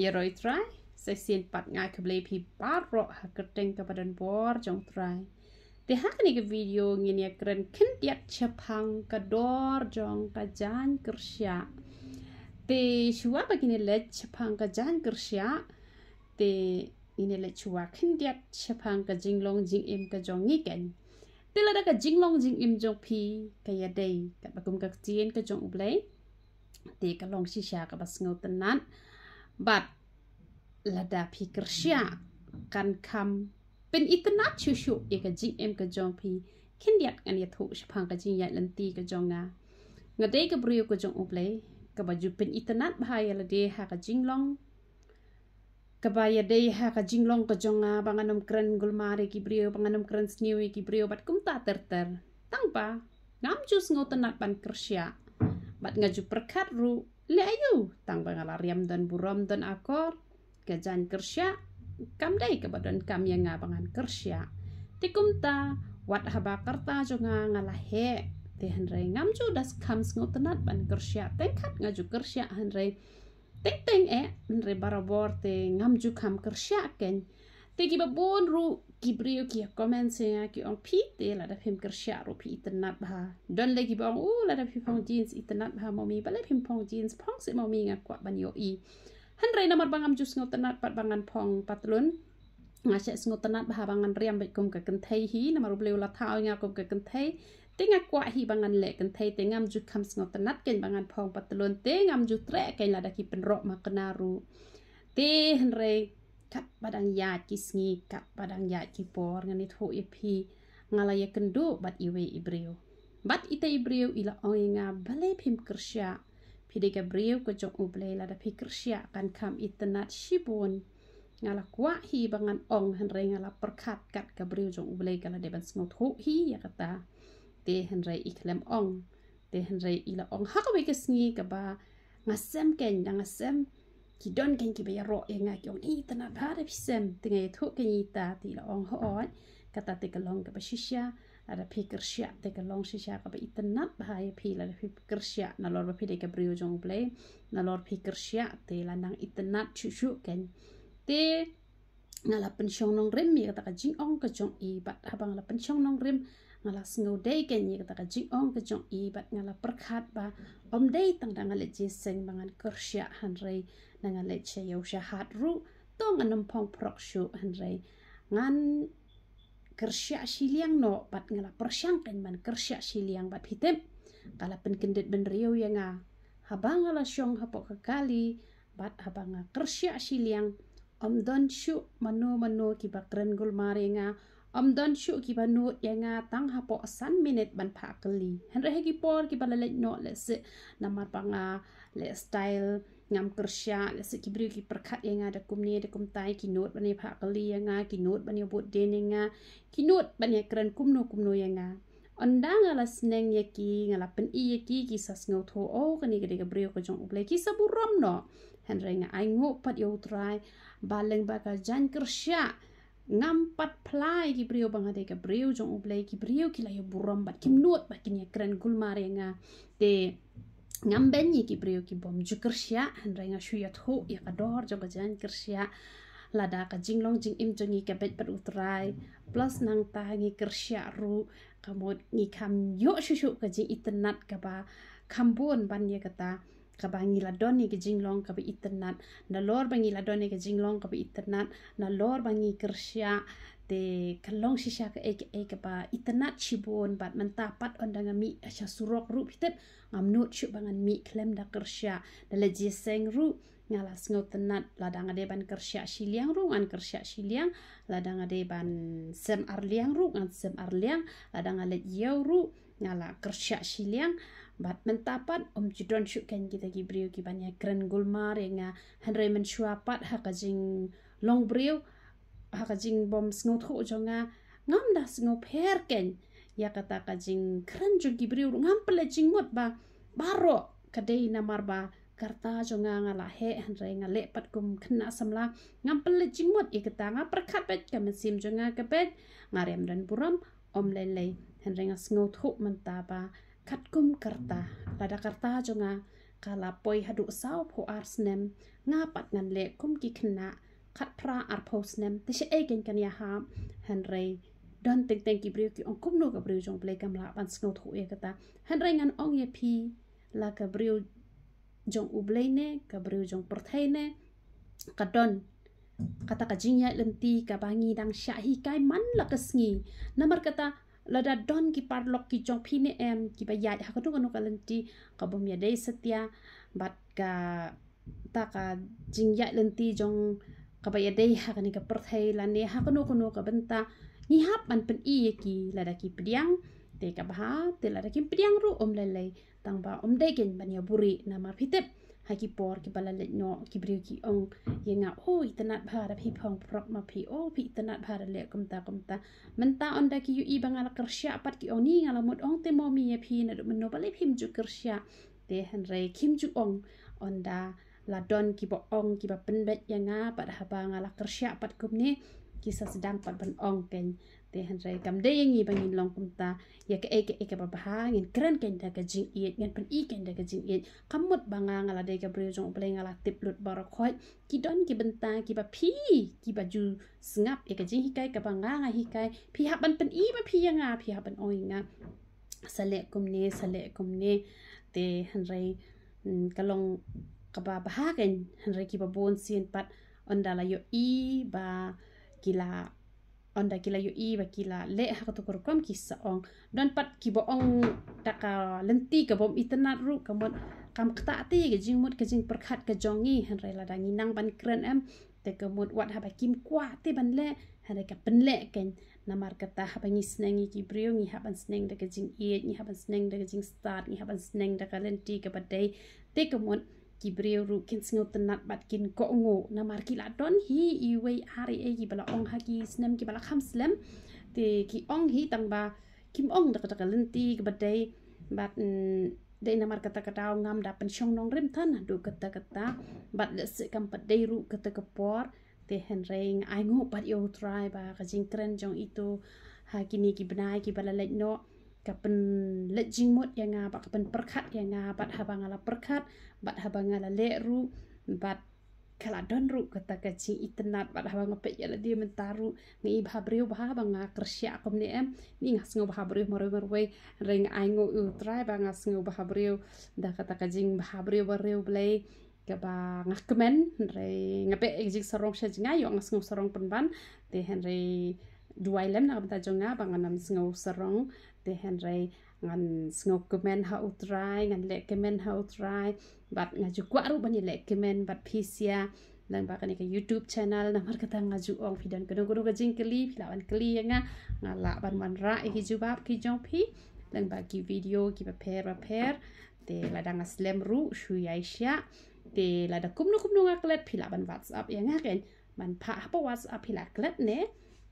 ៀរយត្រៃសេសិនបាត់ងាយកបលីពីបាត់រកហកតេងកបដនបរចុងត្រៃតិហកនេះកវីដេអូងៀនក្រិនខិនទៀតឆផាំងកដរចុងកចាញ់គ្រឆាតិឈួបកនេះលេឆផាំងកចាញ់គ្រឆាតិអ៊ីនេលេឈួខិនទៀតឆផាំងកជីងឡុងជីងអ៊ីមកចុងងីកេន tila daga jinglong jing im jong phi kaya dei kat bakum kak tien ka jong uble te ka long shi sha ka bas ngau tan nan but lada pi kersia kan kam pen itnat chu chu ye ka jing em ka jong pi khin diat an ye thu shphang ka jing ya lan ti ka jong nga ngade ka brio ka jong uple ka ba ju pen itnat bhai la de ha ka jing long ka ba ya de ha ka jing long ka jong nga banganom kren gulmare ki brio banganom kren sniwi ki brio bat kum ta ter ter tang pa ngam ju sngot nat ban kersia bat ngaju perkat ru Leayu tang pangalariam don burom don akor kejan kersya kam dai kabadon kam yang ngabangan kersya tikumta wat haba karta jonga ngalahe te henre ngam ju das kam ngotnat ban kersya tengkat ngaju kersya henre teng teng e henre barabor te ngam ju kam kersya ken تجيب رو جبريو كي كمان سيا كي اون بيت دي لا دفهم كرشا رو بي تنات بها دون لي جيب اون او لا دفهم بون جينز تنات بها مومي بلا بهم بون جينز بون سي مومي غا كوا بانيو اي هن رينا مر بانغام جوس نو تنات بات بانغان بون باتلون ងាក់ស្ងតណាត់បហាបងអានរៀមបិគុំកកន្ធៃហ៊ីណាមរុបលេវលថាងាគុំកកន្ធៃទេងាក់ហ៊ីបងអានលេកន្ធៃទេងាំជុខំស្ងតណាត់កេងបងអានផងបតលុនទេងាំជុត្រែកេងឡាដាគីពិនរកមកកណារូទេហនរេกับบัดังยาจิสงีกับบัดังยาจิปอร์งานิทโฮเอพีงาลายกันดูบัดอีเวอิบริวบัดอิตาอิบริวอิละองเงาเบลพิมครชยาพ่เด็กับริวก็จงอุเบลลาดพิครชยากันคำอิตนัดชิบุนงาละกวาฮีบังันองฮันเรงาละประคัดกัดกับริวจงอุเบลกันละเดบันสงทุฮียากตาเตฮันเรอิคลมองเตฮันเรอิละองฮักเวกสงีกับบางาเซมเก่งงาเซม ki don ken ki be ro e nga kyong i ta na ba de sem te nge thu ke ni ta ti lo ong ho on ka ta te ka long ka ba shi sha a ra pi ker sha te ka long shi sha ka ba i ta na ba ye pi la pi ker sha na lor ba pi de ka bri yo jong ble na lor pi ker sha te la nang i ta na chu chu ken te nga la pen shong nong rem mi ka ta ka jing ong ka jong i ba ha ba la pen shong nong rem ngala singo day ken yek ta ji ong ke jong i bat ngala perkhat ba om day tang da ngala ji seng mangan kersia hanrei na ngala che yo sha hat ru to nganam phong prok shu hanrei ngan kersia shiliang no bat ngala persyang ken man kersia shiliang bat hitem kala pen kendet ben rio ya nga habang ala syong hapo ke kali bat habang kersia shiliang om don shu manu manu ki bakren gul maringa nga Om don shu ki ba nuot ya nga tang ha po san minit ban pha kali. Hen rehe ki por ki ba la lech not le si namar pa nga le style ngam kersya le si ki bryu ki perkat ya nga da kum ni da kum tai ki nuot ba ni pha kali ya nga ki nuot ba ni bot den ya nga ki nuot ba ni kren kum no kum no ya nga. On da nga la sneng ya ki nga la pen i ya ki ki sa sngo tho o ka ni ka di ka bryu ka jong uple ki sa burom no. Hen rehe nga ai ngok pat yo trai ba leng ba ka jan kersya ngampat play ki brio banga de ka brio jong play ki brio ki la yo buram ba ki not ba ki ni kran gulmare nga de ngam ben ni ki brio ki bom jukrsia han ra nga shuya tho ya ka dor jong jan kersia la da ka jinglong jing im jong ni ka bet par utrai plus nang ta ngi kersia ru ka mod ni kam yo shu shu ka jing internet ka ba kambon ban ye ka ta ka ba ngi la doni ki jing long ka ba itinat na lor ba ngi la doni ki jing long ka ba itinat na lor ba ngi kersia te ka long si sha ka ek ek ba itinat chibon bat man ta pat on danga mi sha surok ru pitet ngam no chu bangan mi klem da kersia na le ji seng ru ngala snot the nat ladang ade ban kersia siliang ru an kersia siliang ladang ade ban sem arliang ru an sem arliang ladang ale yeu ru ngala kersia siliang bat mentapat om jidon shu ken kita ki brio ki banya kren gulmar yang a hanrei men shuapat hakajing long brio hakajing bom singot ho ujong a ngam da singo per ken ya kata kajing kren jo ki brio ngam pele jingot ba baro kadei namar ba karta jo nga nga la he hanrei nga lepat gum kena samla ngam pele jingot i ya kata nga perkapet ka mesim jo nga kapet ngarem dan buram om lele hanrei nga singot ho mentapat khatkum karta lada karta jonga kala poi hadu sau pho arsnem nga pat ngan le kum ki khna khat pra ar pho snem ti she egen kan ya ha henry don teng teng ki breu ki on kum no ka breu jong ple kam la ban sno thu e kata henry ngan ông ye phi la ka breu jong ublei ne ka breu jong porthai ne ka don kata ka jingya lenti ka bangi dang sha kai man la ka sngi namar kata la da don ki parlok ki chong phi ne em ki ba yaj ha ko tong ka lan ti ka bom ya dei satya bat ka ta ka jing ya lan ti jong ka ba ya dei ha ka ni ka par thai la ne ha ko no ko no ka ban ta ni ha pan pan i ye ya ki la da ki priang te ka ba te la da ki priang ru om le le tang ba om dei gen ban ya buri na ma phitep hai ki por ki bala le no ki bri ki ong ye nga o oh, itanat bhara phi phong prok ma phi o oh, phi itanat bhara le kum ta kum ta man ta onda ki yu i banga la kersha pat ki oni nga la mot ong te mo mi ye phi na do no bale phim ju kersha te han re kim ju ong onda la don ki bo ong ki ba pen bet ye ya nga pat ha ba nga la kersha pat kum ni ki sa sedang pat ban ong ken เดไ๋กวเดยังงี้บางินลองคุ้มตาอยากเอกเอกแบบหาเงินกรันกันได้กัจิงเอ็ดเงินเป็นอีกันได้กัจิงเอ็ดขมมดบางงาละเด็กกับเรื่องเปล่งละติดหลุดบารอคอยกี่ดอนกิ่บันตากิ่แบบพี่กิ่แบบจูสงับเอกจิงฮิไกกับบางงาฮิไกพี่ฮับมันเป็นอีแบบพี่ยังไาพี่ฮับมันอ้อยงาสเลกุมเนสเลกุมเน่เดี๋ยวเดก็ลองกับบ้ากันเดี๋ยวกิ่แบบบนเซียนปัดอันดาลายอีบากีฬา on da kila yu i ba kila le ha ka tukur kom ki sa ong don pat ki bo ong ta ka ah, lenti ka bom itna ru ka mon kam kta ti ge jing mut ke jing perkhat ke jongi han rai la dangi nang ban kren em te ka mut wat ha ba kim kwa te ban le han ka pen le ken na mar ka ta ha ba ngi sneng ki brio ngi ha ban sneng da ke jing i ngi ha ban sneng da ke jing start ngi ha ban sneng da ka lenti ka ba dei te ka mut กีบเรียวรู้กินสิ่งตนัดบัดกินก็โง่นามากีลาดอนฮีอีเวอารีเอกีบลาองฮากีสเนมกีบลาคำสเลมตีกีองฮีตั้งบ่ากิมองตะกะตะกะลินตีกบดได้บัดได้นามากะตะกะดาวงามดับเป็นช่องน้องริมท่านดูกะตะกะตาบัดเลสิกำปัดได้รู้กะตะกะปอร์ตีเฮนริงไอโง่บัดโยทรายบ่ากะจิงเครนจงอีตูฮากินีกีบนายกีบลาเล็กโน่ kapan lejingmut yang nga bat kapan perkat yang nga bat habang ala perkat bat habang ala leru bat kala donru kata kacing itenat bat habang apa ya dia mentaru ni bahabriu bahabang nga kersia kom ni em ni nga sengau bahabriu meru meruai ring aingu utrai bang nga sengau bahabriu dah kata kacing bahabriu beriu blay kaba nga kemen ring ngape ejik sorong sejengai yo nga sengau sorong penban teh henry duai lem na kabta jong nga bang nam singo sarong te hen rei ngan singo kemen ha utrai ngan le kemen ha utrai bat nga ju kwa ru bani le kemen bat pisia lang ba kanika youtube channel na mar kata nga ju ong fidan kuno kuno ka jing kli filawan kli ya nga nga la ban man ra e hiju bab ki jong pi lang ba ki video ki ba per ba per te ladang nga slam ru shu yai shia te ladang kumnu kumnu nga klet filawan whatsapp ya nga ken man pa hapa whatsapp filak klet ne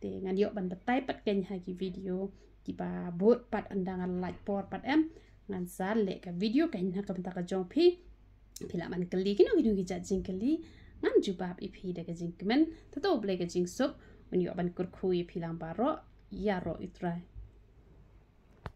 tapi ngan yuk benda tay pat kenyah lagi video di babut pat undangan like power pat em ngan sal lek video kenyah ke benda ke jong pi pila man keli kini kini kita jing keli ngan jubah ipi dek jing kemen tetap boleh ke jing sup ngan yuk benda kurkui pila baro ya ro itra